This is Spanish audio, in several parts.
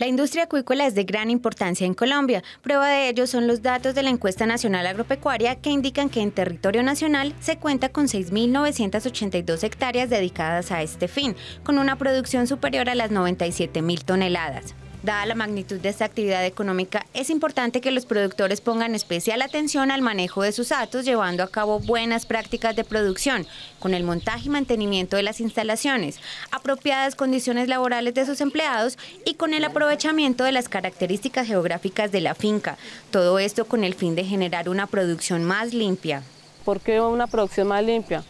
La industria acuícola es de gran importancia en Colombia. Prueba de ello son los datos de la encuesta nacional agropecuaria que indican que en territorio nacional se cuenta con 6.982 hectáreas dedicadas a este fin, con una producción superior a las 97.000 toneladas. Dada la magnitud de esta actividad económica, es importante que los productores pongan especial atención al manejo de sus atos, llevando a cabo buenas prácticas de producción, con el montaje y mantenimiento de las instalaciones, apropiadas condiciones laborales de sus empleados y con el aprovechamiento de las características geográficas de la finca. Todo esto con el fin de generar una producción más limpia. ¿Por qué una producción más limpia?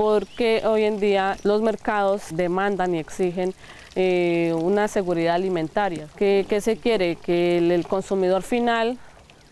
porque hoy en día los mercados demandan y exigen eh, una seguridad alimentaria. ¿Qué, se quiere? Que el, consumidor final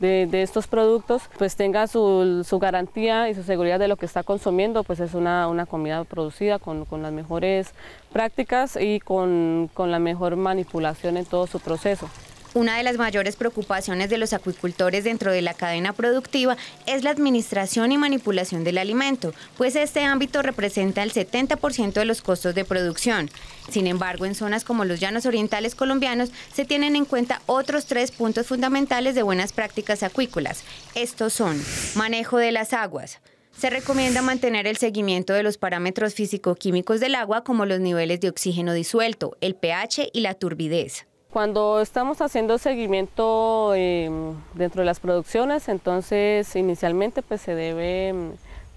de, estos productos pues tenga su, garantía y su seguridad de lo que está consumiendo, pues es una, comida producida con, las mejores prácticas y con la mejor manipulación en todo su proceso. Una de las mayores preocupaciones de los acuicultores dentro de la cadena productiva es la administración y manipulación del alimento, pues este ámbito representa el 70% de los costos de producción. Sin embargo, en zonas como los llanos orientales colombianos se tienen en cuenta otros tres puntos fundamentales de buenas prácticas acuícolas. Estos son manejo de las aguas, se recomienda mantener el seguimiento de los parámetros físico-químicos del agua como los niveles de oxígeno disuelto, el pH y la turbidez. Cuando estamos haciendo seguimiento em, dentro de las producciones, entonces inicialmente pues, se debe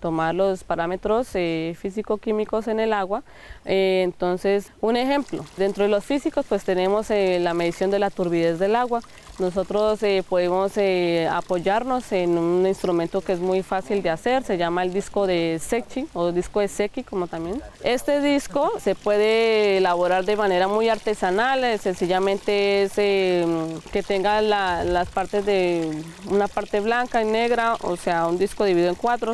tomar los parámetros eh, físico-químicos en el agua. Eh, entonces, un ejemplo, dentro de los físicos pues tenemos eh, la medición de la turbidez del agua, nosotros eh, podemos eh, apoyarnos en un instrumento que es muy fácil de hacer, se llama el disco de Sechi o disco de Seki como también. Este disco se puede elaborar de manera muy artesanal, eh, sencillamente es que tenga las partes de una parte blanca y negra, o sea, un disco dividido en cuatro,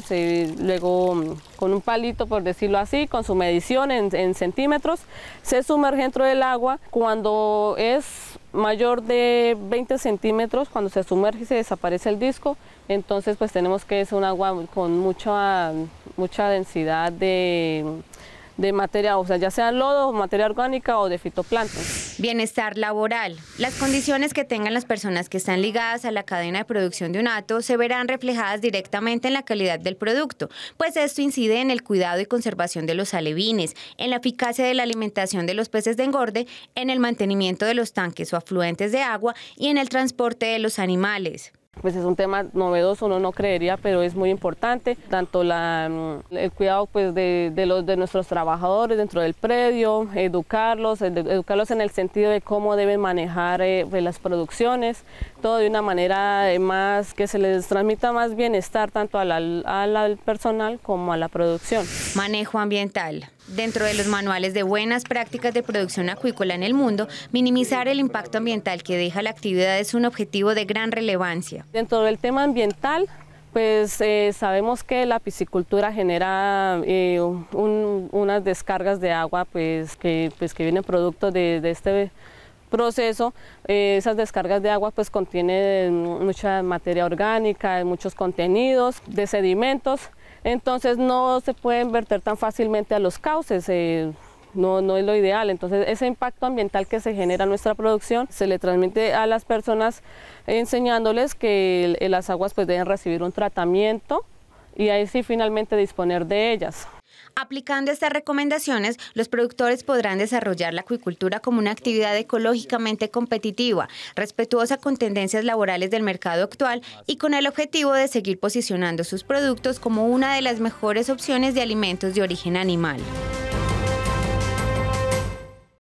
luego mm, con un palito, por decirlo así, con su medición en, en centímetros, se sumerge dentro del agua. Cuando es mayor de 20 centímetros, cuando se sumerge y se desaparece el disco, entonces pues tenemos que es un agua con mucha, mucha densidad de de materia, o sea, ya sea lodo, materia orgánica o de fitoplancton. Bienestar laboral. Las condiciones que tengan las personas que están ligadas a la cadena de producción de un ato se verán reflejadas directamente en la calidad del producto, pues esto incide en el cuidado y conservación de los alevines, en la eficacia de la alimentación de los peces de engorde, en el mantenimiento de los tanques o afluentes de agua y en el transporte de los animales pues es un tema novedoso, uno no creería, pero es muy importante, tanto mm, el cuidado pues, de, los, de nuestros trabajadores dentro del predio, educarlos, educarlos en el sentido de cómo deben manejar eh, pues, las producciones, todo de una manera eh, más que se les transmita más bienestar tanto al personal como a la producción. Manejo ambiental dentro de los manuales de buenas prácticas de producción acuícola en el mundo, minimizar el impacto ambiental que deja la actividad es un objetivo de gran relevancia. Dentro del tema ambiental, pues eh, sabemos que la piscicultura genera eh, unas descargas de agua pues, que, pues, vienen producto de, este proceso, eh, esas descargas de agua pues contienen mucha materia orgánica, muchos contenidos de sedimentos entonces no se pueden verter tan fácilmente a los cauces. Eh, no, no es lo ideal. Entonces, ese impacto ambiental que se genera en nuestra producción se le transmite a las personas enseñándoles que las aguas pues, deben recibir un tratamiento y ahí sí finalmente disponer de ellas. Aplicando estas recomendaciones, los productores podrán desarrollar la acuicultura como una actividad ecológicamente competitiva, respetuosa con tendencias laborales del mercado actual y con el objetivo de seguir posicionando sus productos como una de las mejores opciones de alimentos de origen animal.